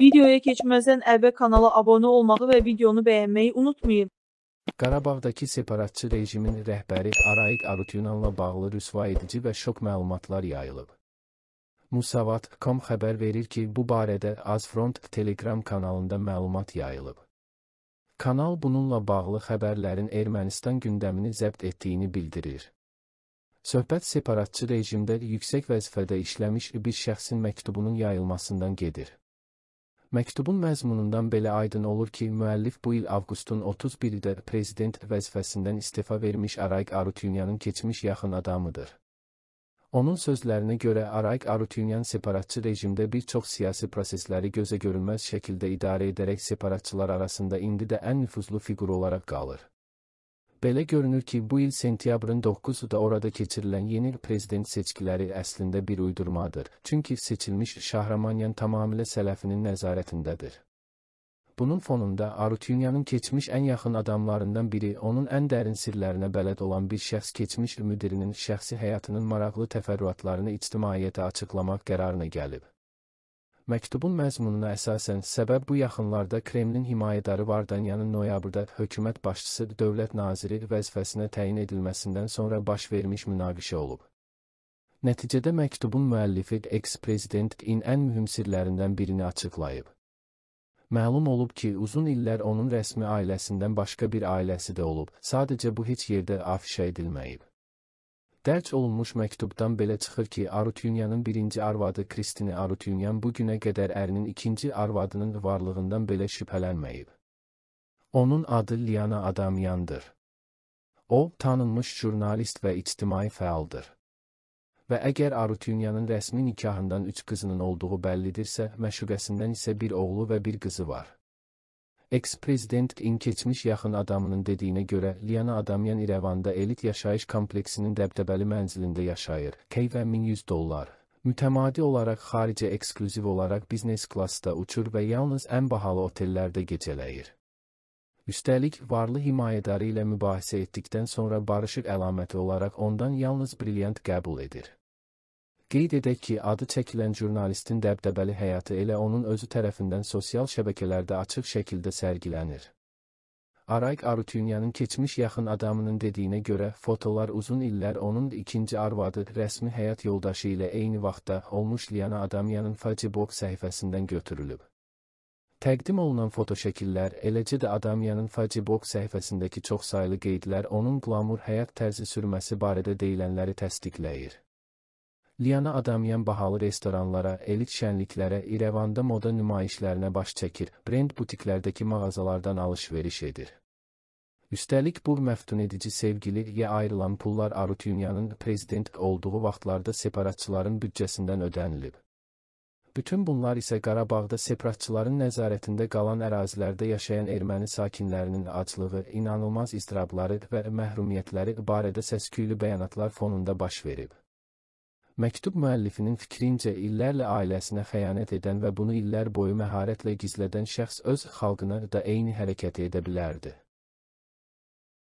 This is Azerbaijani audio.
Videoya keçməzdən əvvəl kanala abunə olmağı və videonu bəyənməyi unutmayın. Qarabağdakı separatçı rejimin rəhbəri Araik Arutyunyanla bağlı rüsva edici və şok məlumatlar yayılıb. Musavat.com xəbər verir ki, bu barədə Azfront Telegram kanalında məlumat yayılıb. Kanal bununla bağlı xəbərlərin Ermənistan gündəmini zəbt etdiyini bildirir. Söhbət separatçı rejimdə yüksək vəzifədə işləmiş bir şəxsin məktubunun yayılmasından gedir. Məktubun məzmunundan belə aydın olur ki, müəllif bu il avqustun 31-də prezident vəzifəsindən istifa vermiş Arayik Arutyunyanın keçmiş yaxın adamıdır. Onun sözlərinə görə Arayik Arutyunyan separatçı rejimdə bir çox siyasi prosesləri gözə görünməz şəkildə idarə edərək separatçılar arasında indi də ən nüfuzlu fiqur olaraq qalır. Belə görünür ki, bu il sentyabrın 9-u da orada keçirilən yeni prezident seçkiləri əslində bir uydurmadır. Çünki seçilmiş Şahramanyan tamamilə sələfinin nəzarətindədir. Bunun fonunda Arutunyanın keçmiş ən yaxın adamlarından biri, onun ən dərin sirlərinə bələd olan bir şəxs keçmiş müdirinin şəxsi həyatının maraqlı təfərrüatlarını ictimaiyyətə açıqlamaq qərarına gəlib. Məktubun məzmununa əsasən səbəb bu yaxınlarda Kremlin himayədarı Vardanyanın noyabrda hökumət başçısı dövlət naziri vəzifəsinə təyin edilməsindən sonra baş vermiş münaqişə olub. Nəticədə məktubun müəllifi eks-prezident in ən mühüm sirlərindən birini açıqlayıb. Məlum olub ki, uzun illər onun rəsmi ailəsindən başqa bir ailəsi də olub, sadəcə bu heç yerdə afişə edilməyib. Dərc olunmuş məktubdan belə çıxır ki, Arutyunyanın birinci arvadı Kristini Arutyunyan bu günə qədər ərinin ikinci arvadının varlığından belə şübhələnməyib. Onun adı Liana Adamyandır. O, tanınmış jurnalist və ictimai fəaldır. Və əgər Arutyunyanın rəsmi nikahından üç qızının olduğu bəllidirsə, məşuqəsindən isə bir oğlu və bir qızı var. Eks-prezident in keçmiş yaxın adamının dediyinə görə Liana Adamyan İrəvanda elit yaşayış kompleksinin dəbdəbəli mənzilində yaşayır. Keyvə 1100 dollar. Mütəmadi olaraq xaricə eksklüziv olaraq biznes klassda uçur və yalnız ən bahalı otellərdə gecələyir. Üstəlik, varlı himayədarı ilə mübahisə etdikdən sonra barışıq əlaməti olaraq ondan yalnız brilyant qəbul edir. Qeyd edək ki, adı çəkilən jurnalistin dəbdəbəli həyatı elə onun özü tərəfindən sosial şəbəkələrdə açıq şəkildə sərgilənir. Arayik Arutyunyanın keçmiş yaxın adamının dediyinə görə, fotolar uzun illər onun ikinci arvadı, rəsmi həyat yoldaşı ilə eyni vaxtda olmuş Liana Adamyanın Facebook səhifəsindən götürülüb. Təqdim olunan fotoşəkillər, eləcə də Adamyanın Facebook səhifəsindəki çoxsaylı qeydlər onun qlamur həyat tərzi sürməsi barədə deyilənləri təsdiqləyir. Liyana adamyan bahalı restoranlara, elit şənliklərə, İrəvanda moda nümayişlərinə baş çəkir, brend butiklərdəki mağazalardan alış-veriş edir. Üstəlik bu məftun edici sevgiliyə ayrılan pullar Arutyunyanın prezident olduğu vaxtlarda separatçıların büdcəsindən ödənilib. Bütün bunlar isə Qarabağda separatçıların nəzarətində qalan ərazilərdə yaşayan erməni sakinlərinin aclığı, inanılmaz iztirabları və məhrumiyyətləri barədə səsküylü bəyanatlar fonunda baş verib. Məktub müəllifinin fikrincə illərlə ailəsinə xəyanət edən və bunu illər boyu məharətlə gizlədən şəxs öz xalqına da eyni hərəkət edə bilərdi.